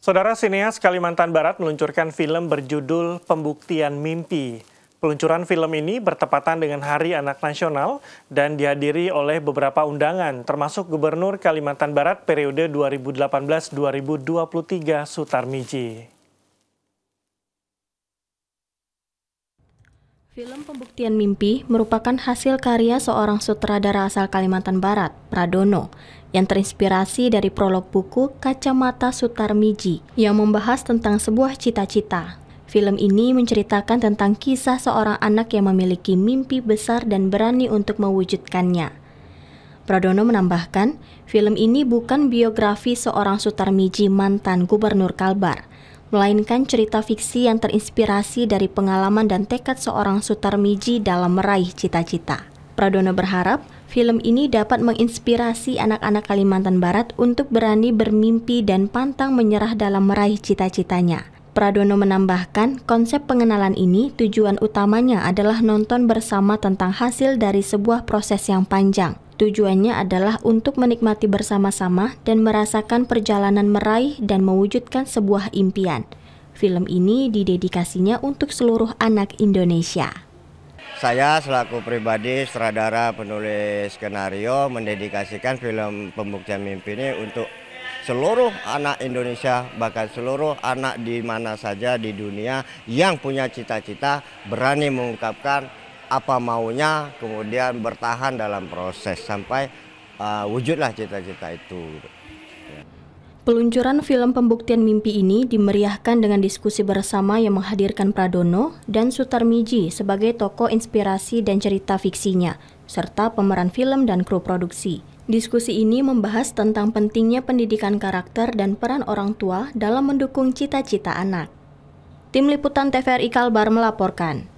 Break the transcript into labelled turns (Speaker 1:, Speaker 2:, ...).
Speaker 1: Saudara sineas Kalimantan Barat meluncurkan film berjudul Pembuktian Mimpi. Peluncuran film ini bertepatan dengan Hari Anak Nasional dan dihadiri oleh beberapa undangan, termasuk Gubernur Kalimantan Barat periode 2018-2023 Sutarmiji.
Speaker 2: Film Pembuktian Mimpi merupakan hasil karya seorang sutradara asal Kalimantan Barat, Pradono, yang terinspirasi dari prolog buku Kacamata Sutarmiji yang membahas tentang sebuah cita-cita. Film ini menceritakan tentang kisah seorang anak yang memiliki mimpi besar dan berani untuk mewujudkannya. Pradono menambahkan, film ini bukan biografi seorang Sutarmiji mantan Gubernur Kalbar, melainkan cerita fiksi yang terinspirasi dari pengalaman dan tekad seorang Sutarmiji dalam meraih cita-cita. Pradono berharap Film ini dapat menginspirasi anak-anak Kalimantan Barat untuk berani bermimpi dan pantang menyerah dalam meraih cita-citanya. Pradono menambahkan, konsep pengenalan ini tujuan utamanya adalah nonton bersama tentang hasil dari sebuah proses yang panjang. Tujuannya adalah untuk menikmati bersama-sama dan merasakan perjalanan meraih dan mewujudkan sebuah impian. Film ini didedikasinya untuk seluruh anak Indonesia.
Speaker 3: Saya selaku pribadi sutradara penulis skenario mendedikasikan film Pembuktian Mimpi ini untuk seluruh anak Indonesia bahkan seluruh anak di mana saja di dunia yang punya cita-cita berani mengungkapkan apa maunya kemudian bertahan dalam proses sampai uh, wujudlah cita-cita itu.
Speaker 2: Peluncuran film pembuktian mimpi ini dimeriahkan dengan diskusi bersama yang menghadirkan Pradono dan Sutarmiji sebagai tokoh inspirasi dan cerita fiksinya, serta pemeran film dan kru produksi. Diskusi ini membahas tentang pentingnya pendidikan karakter dan peran orang tua dalam mendukung cita-cita anak. Tim Liputan TVRI Kalbar melaporkan.